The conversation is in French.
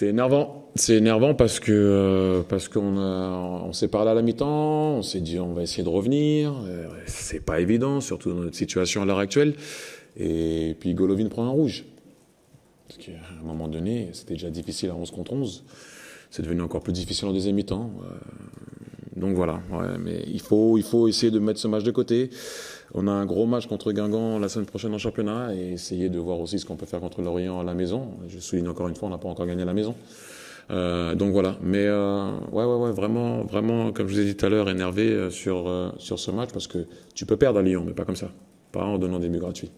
C'est énervant. C'est énervant parce que euh, parce qu'on on s'est parlé à la mi-temps, on s'est dit on va essayer de revenir. Euh, c'est pas évident, surtout dans notre situation à l'heure actuelle. Et puis Golovin prend un rouge. Parce qu'à un moment donné, c'était déjà difficile à 11 contre 11. C'est devenu encore plus difficile en deuxième mi-temps. Euh, donc voilà, mais il faut, il faut essayer de mettre ce match de côté. On a un gros match contre Guingamp la semaine prochaine en championnat et essayer de voir aussi ce qu'on peut faire contre l'Orient à la maison. Je souligne encore une fois, on n'a pas encore gagné à la maison. Euh, donc voilà, mais euh, ouais, ouais, vraiment, vraiment, comme je vous ai dit tout à l'heure, énervé euh, sur, sur ce match parce que tu peux perdre à Lyon, mais pas comme ça, pas en donnant des buts gratuits.